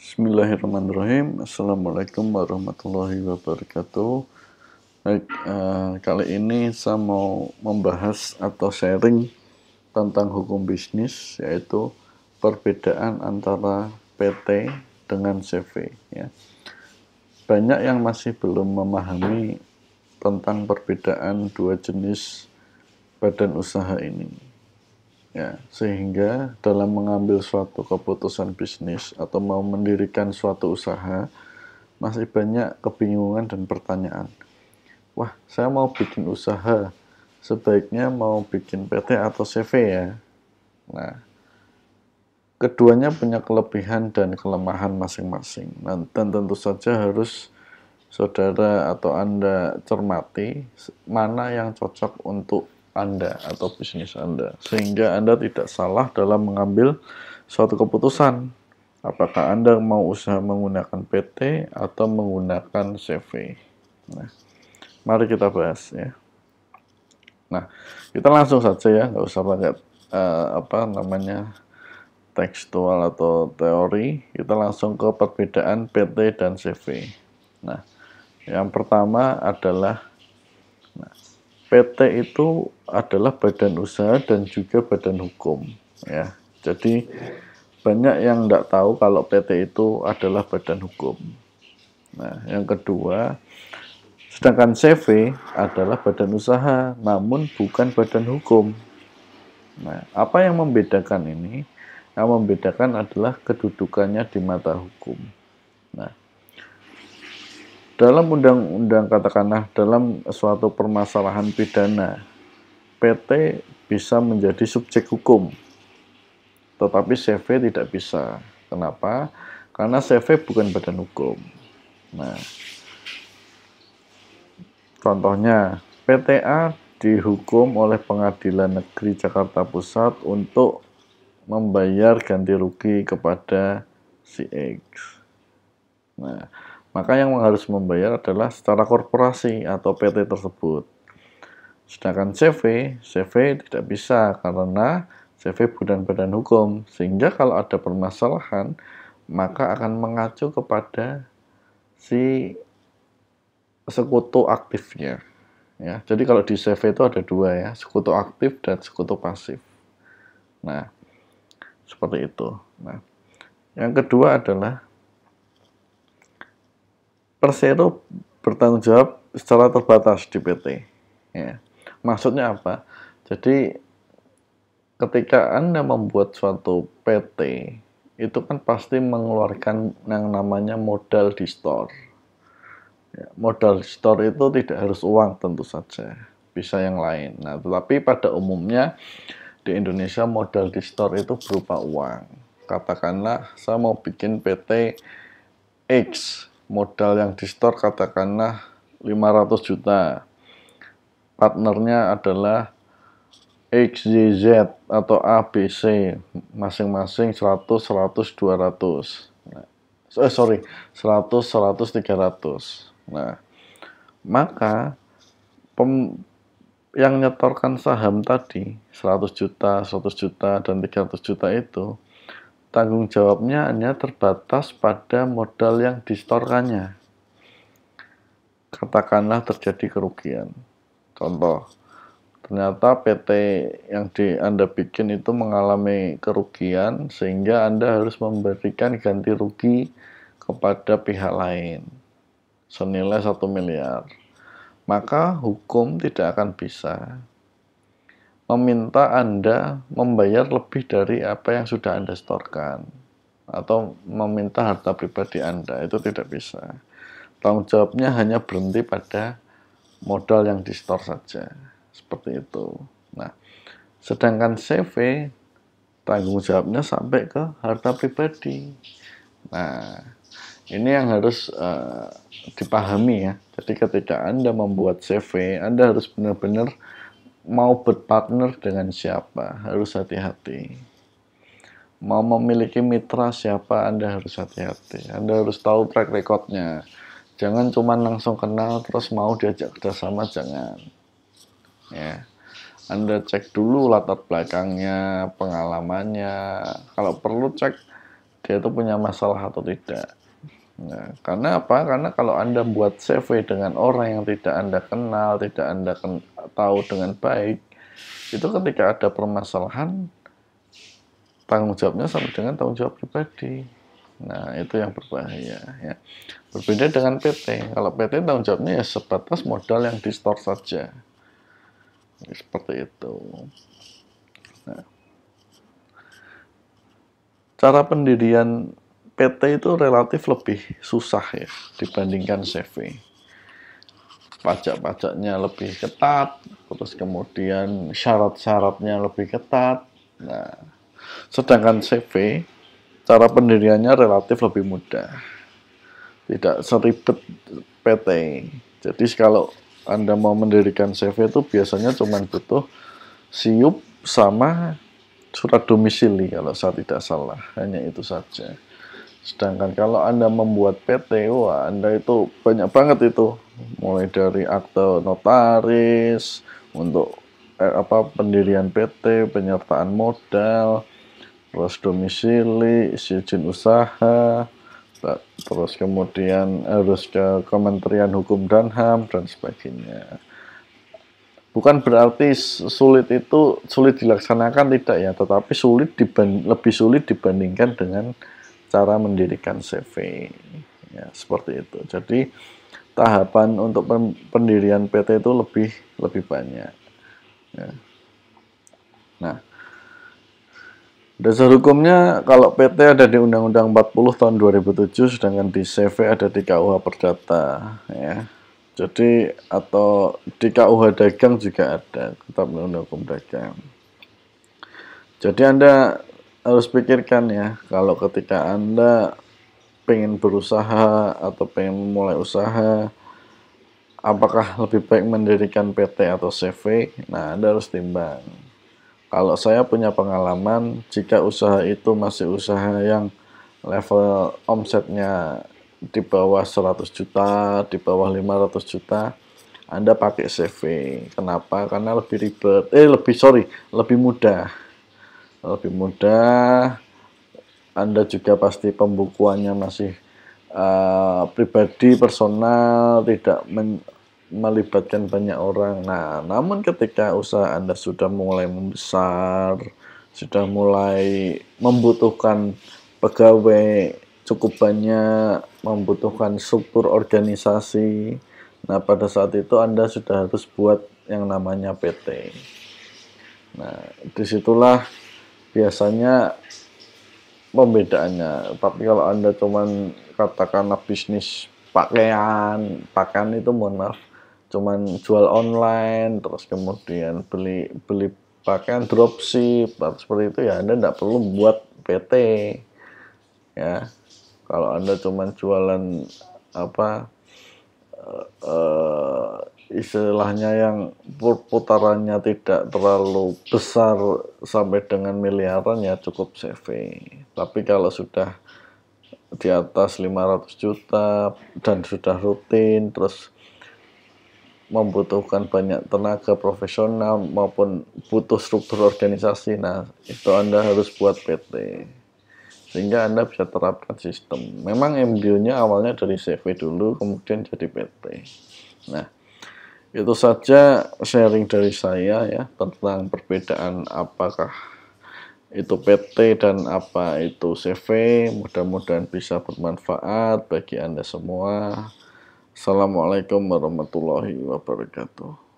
Bismillahirrahmanirrahim. Assalamualaikum warahmatullahi wabarakatuh. Baik, uh, kali ini saya mau membahas atau sharing tentang hukum bisnis yaitu perbedaan antara PT dengan CV ya. Banyak yang masih belum memahami tentang perbedaan dua jenis badan usaha ini Ya, sehingga dalam mengambil suatu keputusan bisnis atau mau mendirikan suatu usaha, masih banyak kebingungan dan pertanyaan. Wah, saya mau bikin usaha, sebaiknya mau bikin PT atau CV ya. Nah, keduanya punya kelebihan dan kelemahan masing-masing. Nah, dan tentu saja harus saudara atau Anda cermati mana yang cocok untuk anda atau bisnis Anda, sehingga Anda tidak salah dalam mengambil suatu keputusan. Apakah Anda mau usaha menggunakan PT atau menggunakan CV? Nah, mari kita bahas ya. Nah, kita langsung saja ya, nggak usah pakai uh, apa namanya tekstual atau teori. Kita langsung ke perbedaan PT dan CV. Nah, yang pertama adalah nah, PT itu adalah badan usaha dan juga badan hukum ya. Jadi banyak yang tidak tahu kalau PT itu adalah badan hukum. Nah, yang kedua, sedangkan CV adalah badan usaha namun bukan badan hukum. Nah, apa yang membedakan ini? Yang membedakan adalah kedudukannya di mata hukum. Nah, dalam undang-undang katakanlah dalam suatu permasalahan pidana PT bisa menjadi subjek hukum tetapi CV tidak bisa kenapa karena CV bukan badan hukum nah contohnya PTA dihukum oleh Pengadilan Negeri Jakarta Pusat untuk membayar ganti rugi kepada si X. Nah, maka yang harus membayar adalah secara korporasi atau PT tersebut. Sedangkan CV, CV tidak bisa karena CV bukan badan hukum, sehingga kalau ada permasalahan, maka akan mengacu kepada si sekutu aktifnya. Ya, jadi kalau di CV itu ada dua ya, sekutu aktif dan sekutu pasif. Nah, seperti itu. Nah, yang kedua adalah Persero bertanggung jawab secara terbatas di PT. Ya. Maksudnya apa? Jadi ketika Anda membuat suatu PT, itu kan pasti mengeluarkan yang namanya modal di store. Ya, modal di store itu tidak harus uang tentu saja, bisa yang lain. Nah, tetapi pada umumnya di Indonesia modal di store itu berupa uang. Katakanlah saya mau bikin PT X modal yang di store katakanlah 500 juta partnernya adalah XYZ atau ABC masing-masing 100 100 200 nah, eh, sorry 100 100 300 nah maka pem, yang nyetorkan saham tadi 100 juta 100 juta dan 300 juta itu tanggung jawabnya hanya terbatas pada modal yang distorkannya. Katakanlah terjadi kerugian. Contoh, ternyata PT yang di Anda bikin itu mengalami kerugian sehingga Anda harus memberikan ganti rugi kepada pihak lain senilai satu miliar. Maka hukum tidak akan bisa meminta Anda membayar lebih dari apa yang sudah Anda setorkan atau meminta harta pribadi Anda itu tidak bisa. Tanggung jawabnya hanya berhenti pada modal yang di saja. Seperti itu. Nah, sedangkan CV tanggung jawabnya sampai ke harta pribadi. Nah, ini yang harus uh, dipahami ya. Jadi ketika Anda membuat CV, Anda harus benar-benar mau berpartner dengan siapa harus hati-hati. Mau memiliki mitra siapa Anda harus hati-hati. Anda harus tahu track recordnya. Jangan cuma langsung kenal terus mau diajak kerjasama jangan. Ya. Anda cek dulu latar belakangnya, pengalamannya. Kalau perlu cek dia itu punya masalah atau tidak. Nah, karena apa? Karena kalau Anda buat CV dengan orang yang tidak Anda kenal, tidak Anda ken tahu dengan baik, itu ketika ada permasalahan, tanggung jawabnya sama dengan tanggung jawab pribadi. Nah, itu yang berbahaya. Ya. Berbeda dengan PT. Kalau PT tanggung jawabnya ya sebatas modal yang di store saja. Ya, seperti itu. Nah. Cara pendirian PT itu relatif lebih susah ya dibandingkan CV. Pajak-pajaknya lebih ketat, terus kemudian syarat-syaratnya lebih ketat. Nah, sedangkan CV cara pendiriannya relatif lebih mudah. Tidak seribet PT. Jadi kalau Anda mau mendirikan CV itu biasanya cuma butuh siup sama surat domisili kalau saya tidak salah. Hanya itu saja. Sedangkan kalau Anda membuat PT, wah Anda itu banyak banget itu. Mulai dari akte notaris, untuk eh, apa pendirian PT, penyertaan modal, terus domisili, izin usaha, terus kemudian harus ke Kementerian Hukum dan HAM dan sebagainya. Bukan berarti sulit itu sulit dilaksanakan tidak ya, tetapi sulit lebih sulit dibandingkan dengan cara mendirikan CV. Ya, seperti itu. Jadi tahapan untuk pendirian PT itu lebih lebih banyak. Ya. Nah, dasar hukumnya kalau PT ada di Undang-Undang 40 tahun 2007 sedangkan di CV ada di KUH Perdata ya. Jadi atau di KUH Dagang juga ada, tetap Undang-Undang Hukum Dagang. Jadi Anda harus pikirkan ya kalau ketika anda pengen berusaha atau pengen mulai usaha apakah lebih baik mendirikan PT atau CV nah anda harus timbang kalau saya punya pengalaman jika usaha itu masih usaha yang level omsetnya di bawah 100 juta, di bawah 500 juta, Anda pakai CV. Kenapa? Karena lebih ribet. Eh, lebih sorry, lebih mudah lebih mudah anda juga pasti pembukuannya masih uh, pribadi personal tidak melibatkan banyak orang nah namun ketika usaha anda sudah mulai membesar sudah mulai membutuhkan pegawai cukup banyak membutuhkan struktur organisasi nah pada saat itu anda sudah harus buat yang namanya PT nah disitulah biasanya pembedaannya. Tapi kalau Anda cuman katakanlah bisnis pakaian, pakaian itu mohon maaf, cuman jual online, terus kemudian beli beli pakaian dropship, seperti itu ya Anda tidak perlu buat PT. Ya. Kalau Anda cuman jualan apa eh, eh, istilahnya yang putarannya tidak terlalu besar sampai dengan miliaran ya cukup CV. Tapi kalau sudah di atas 500 juta dan sudah rutin terus membutuhkan banyak tenaga profesional maupun butuh struktur organisasi. Nah, itu Anda harus buat PT. Sehingga Anda bisa terapkan sistem. Memang MBO-nya awalnya dari CV dulu, kemudian jadi PT. Nah, itu saja sharing dari saya ya tentang perbedaan apakah itu PT dan apa itu CV. Mudah-mudahan bisa bermanfaat bagi Anda semua. Assalamualaikum warahmatullahi wabarakatuh.